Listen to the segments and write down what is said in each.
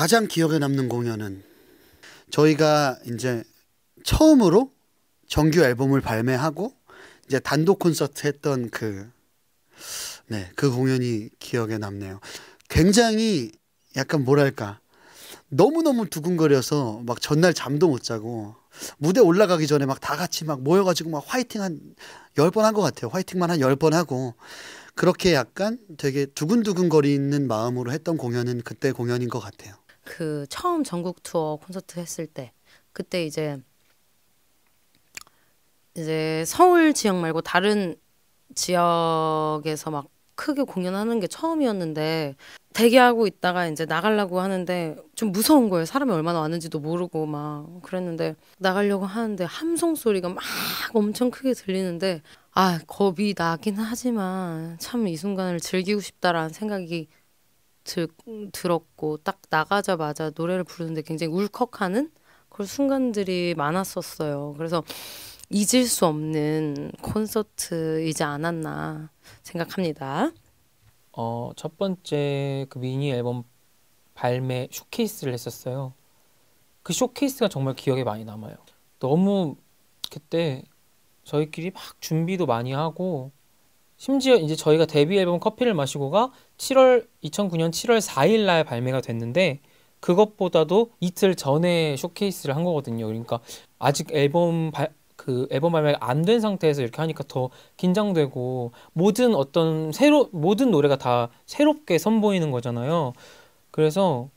가장 기억에 남는 공연은 저희가 이제 처음으로 정규 앨범을 발매하고 이제 단독 콘서트 했던 그 네, 그 공연이 기억에 남네요. 굉장히 약간 뭐랄까 너무너무 두근거려서 막 전날 잠도 못 자고 무대 올라가기 전에 막 다 같이 막 모여가지고 막 화이팅 한 열 번 한 것 같아요. 화이팅만 한 열 번 하고 그렇게 약간 되게 두근두근거리는 마음으로 했던 공연은 그때 공연인 것 같아요. 그 처음 전국 투어 콘서트 했을 때 그때 이제 이제 서울 지역 말고 다른 지역에서 막 크게 공연하는 게 처음이었는데 대기하고 있다가 이제 나가려고 하는데 좀 무서운 거예요. 사람이 얼마나 많은지도 모르고 막 그랬는데 나가려고 하는데 함성 소리가 막 엄청 크게 들리는데 아 겁이 나긴 하지만 참 이 순간을 즐기고 싶다라는 생각이 드, 들었고 딱 나가자마자 노래를 부르는데 굉장히 울컥하는 그런 순간들이 많았었어요. 그래서 잊을 수 없는 콘서트이지 않았나 생각합니다. 어, 첫 번째 그 미니 앨범 발매 쇼케이스를 했었어요. 그 쇼케이스가 정말 기억에 많이 남아요. 너무 그때 저희끼리 막 준비도 많이 하고 심지어 이제 저희가 데뷔 앨범 커피를 마시고가 7월 2009년 7월 4일 날 발매가 됐는데 그것보다도 이틀 전에 쇼케이스를 한 거거든요. 그러니까 아직 앨범 발, 그 앨범 발매가 안 된 상태에서 이렇게 하니까 더 긴장되고 모든 어떤 새로 모든 노래가 다 새롭게 선보이는 거잖아요. 그래서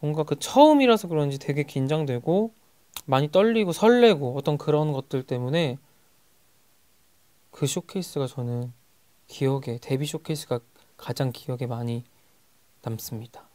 뭔가 그 처음이라서 그런지 되게 긴장되고 많이 떨리고 설레고 어떤 그런 것들 때문에 그 쇼케이스가 저는 기억에 데뷔 쇼케이스가 가장 기억에 많이 남습니다.